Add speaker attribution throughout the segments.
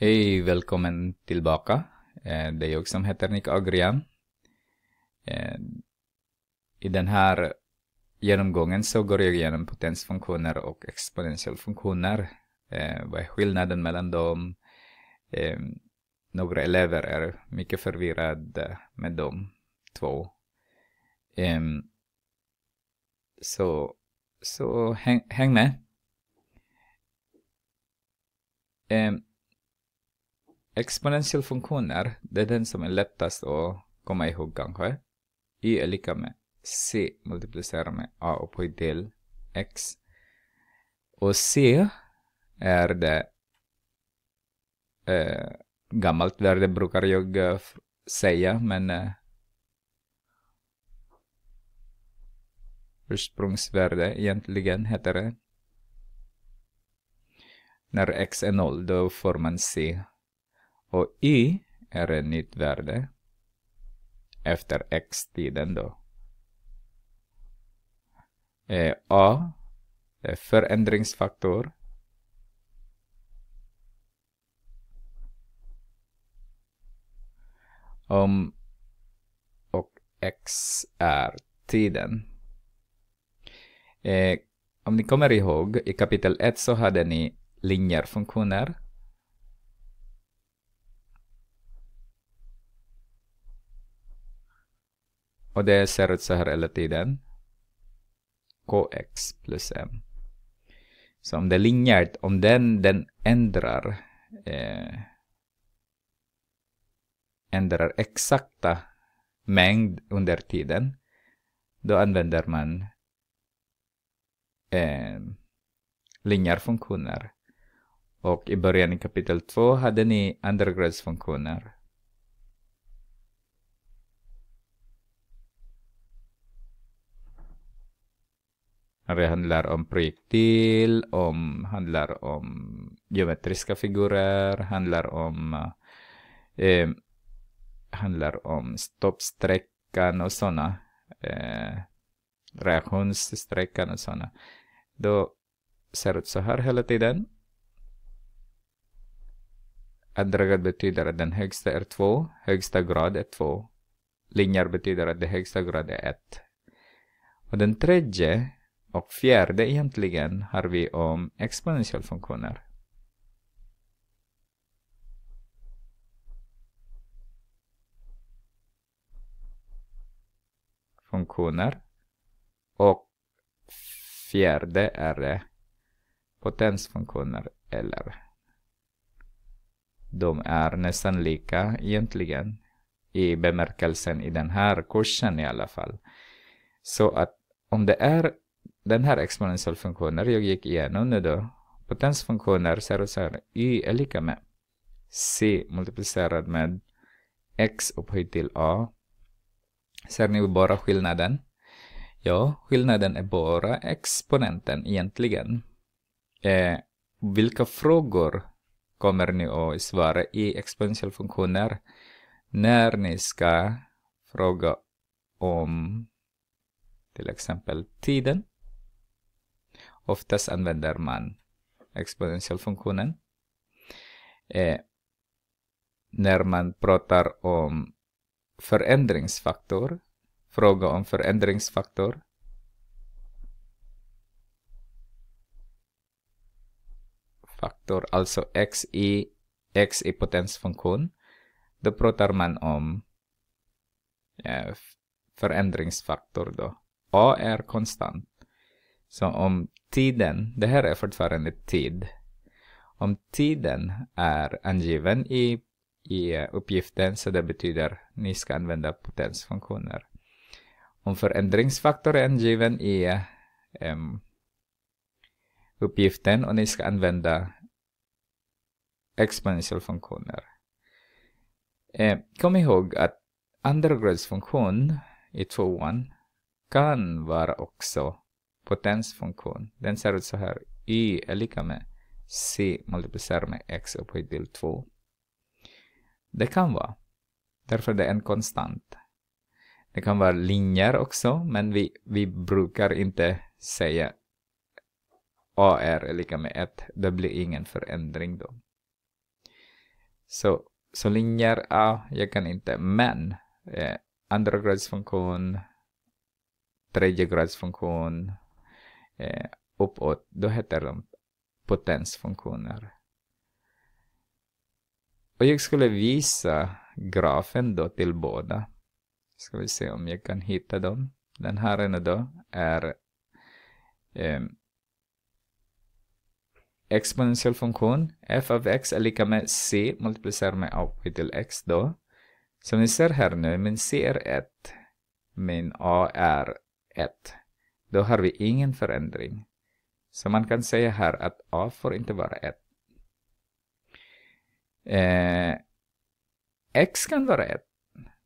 Speaker 1: Hej, välkommen tillbaka. Eh, det är jag som heter Nick Agrian. Eh, I den här genomgången så går jag igenom potensfunktioner och exponentialfunktioner. Eh, vad är skillnaden mellan dem? Några elever är mycket förvirrade med de två. Så, så häng, häng med. Exponential funktioner, det är den som är lättast att komma ihåg kanske. Y är lika med C multiplicerat med A upphöjt till X. Och C är det äh, gammalt värde brukar jag eh, säga, men äh, ursprungsvärde egentligen heter det. När x är noll, då får man C och y är ett nytt värde efter x-tiden då. Eh, a är förändringsfaktor. Om och x är tiden. Eh, om ni kommer ihåg, i kapitel 1 så hade ni linjerfunktioner Och det ser ut så här hela tiden. Kx plus m. Så om det är linjärt, om den, den ändrar eh, ändrar exakta mängd under tiden, då använder man eh, linjärfunktioner. Och i början i kapitel 2 hade ni undergradsfunktioner. det handlar om projektil, om, handlar om geometriska figurer, handlar om, eh, handlar om stoppsträckan och sådana. Eh, reaktionssträckan och sådana. Då ser det ut så här hela tiden. Andragad betyder att den högsta är 2, högsta grad är 2. Linjer betyder att den högsta grad är 1. Och den tredje och fjärde egentligen har vi om exponentialfunktioner. Funktioner. Och fjärde är potensfunktioner eller de är nästan lika egentligen i bemärkelsen i den här kursen i alla fall. Så att om det är den här exponentialfunktionen jag gick igenom nu då, potensfunktioner ser ut så här. Y är lika med C multiplicerad med X upphöjt till A. Ser ni bara skillnaden? Ja, skillnaden är bara exponenten egentligen. Eh, vilka frågor kommer ni att svara i exponentialfunktioner när ni ska fråga om till exempel tiden Oftast använder man exponentialfunktionen. Eh, när man pratar om förändringsfaktor, fråga om förändringsfaktor. Faktor, alltså x i, x i potensfunktion. Då pratar man om eh, förändringsfaktor då. A är konstant. Så om tiden, det här är fortfarande tid. Om tiden är angiven i, i uppgiften så det betyder ni ska använda potensfunktioner. Om förändringsfaktor är angiven i um, uppgiften och ni ska använda exponentialfunktioner. Eh, kom ihåg att undergradsfunktion i tvåan kan vara också potensfunktion. Den ser ut så här. y är lika med c multiplicerat med x upphöjt till 2. Det kan vara. Därför det är en konstant. Det kan vara linjer också, men vi, vi brukar inte säga AR är lika med 1. Det blir ingen förändring då. Så, så linjer, ja, jag kan inte. Men eh, andra gradsfunktion, tredje gradsfunktion, eh, uppåt, då heter de potensfunktioner. Och jag skulle visa grafen då till båda. Ska vi se om jag kan hitta dem. Den här ena då är eh, exponentiell funktion. f av x är lika med c multiplicerat med a till x då. Som ni ser här nu, min c är 1. Min a är 1 då har vi ingen förändring. Så man kan säga här att A får inte vara 1. Eh, X kan vara 1,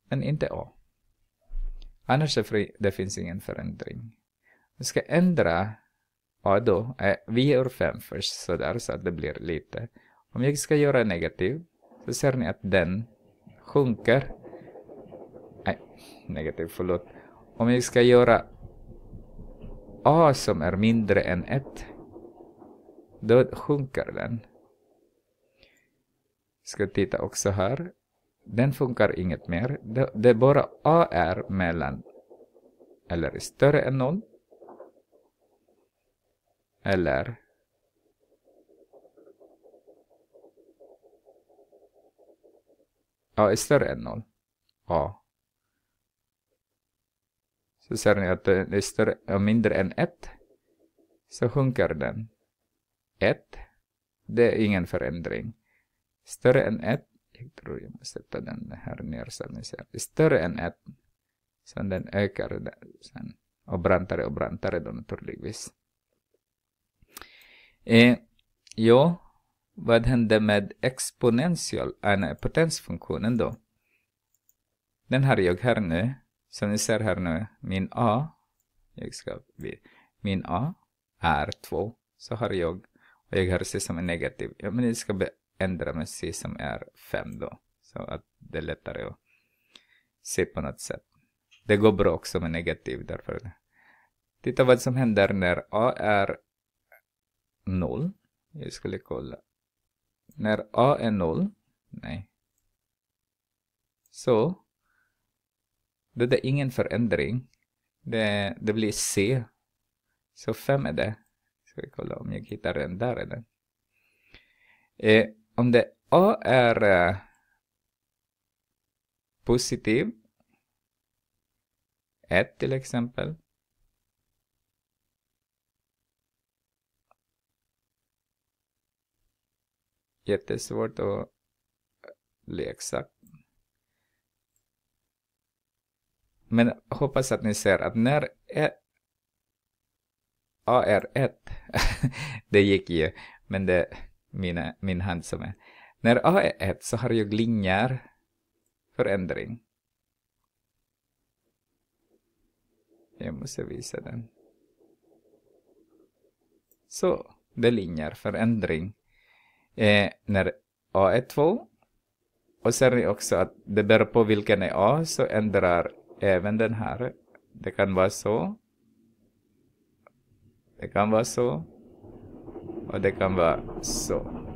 Speaker 1: men inte A. Annars det, det finns ingen förändring. Vi ska ändra A då. Eh, vi gör 5 först, så där så att det blir lite. Om jag ska göra negativ, så ser ni att den sjunker. Nej, negativ, förlåt. Om jag ska göra a som är mindre än 1, då sjunker den. Ska titta också här. Den funkar inget mer. Det, är bara a är mellan eller större än 0 eller a är större än 0. A så ser ni att den är större, mindre än 1 så sjunker den. 1, det är ingen förändring. Större än 1, jag tror jag måste ta den här ner så ni ser. Större än 1, så den ökar sen. Och brantare och brantare då naturligtvis. Eh, jo, vad hände med exponential, äh, potensfunktionen då? Den har jag här nu. Som ni ser här nu, min A, jag ska, min A är 2. Så har jag, och jag har C som är negativ. Ja, men jag ska ändra med C som är 5 då. Så att det är lättare att se på något sätt. Det går bra också med negativ därför. Titta vad som händer när A är 0. Jag skulle kolla. När A är 0. Nej. Så då är det ingen förändring. Det, det blir C. Så 5 är det. Ska vi kolla om jag hittar den där eller? Eh, om det A är eh, positiv. 1 till exempel. Jättesvårt att bli exakt. Men hoppas att ni ser att när AR1, det gick ju, men det är min hand som är. När AR1 så har jag linjär förändring. Jag måste visa den. Så, det är linjär förändring. Eh, när A är 2 och ser ni också att det beror på vilken är A så ändrar även den här. Det kan vara så. Det kan vara så. Och det kan vara så.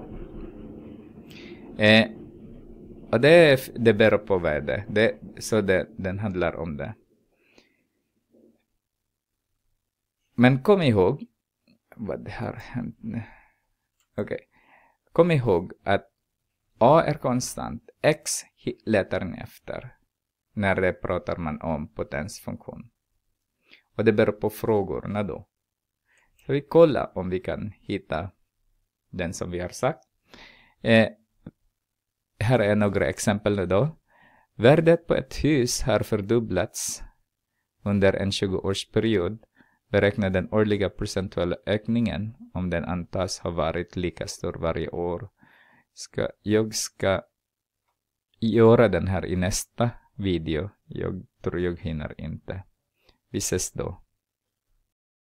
Speaker 1: Eh, och det, det beror på värde. Det, är så det, den handlar om det. Men kom ihåg vad det har hänt nu. Okej. Okay. Kom ihåg att A är konstant. X letar ni efter när det pratar man om potensfunktion. Och det beror på frågorna då. Så vi kollar om vi kan hitta den som vi har sagt. Eh, här är några exempel då. Värdet på ett hus har fördubblats under en 20-årsperiod beräkna den årliga procentuella ökningen om den antas ha varit lika stor varje år. Ska, jag ska göra den här i nästa video. Yok, tur yok hinarinte. Vi ses då.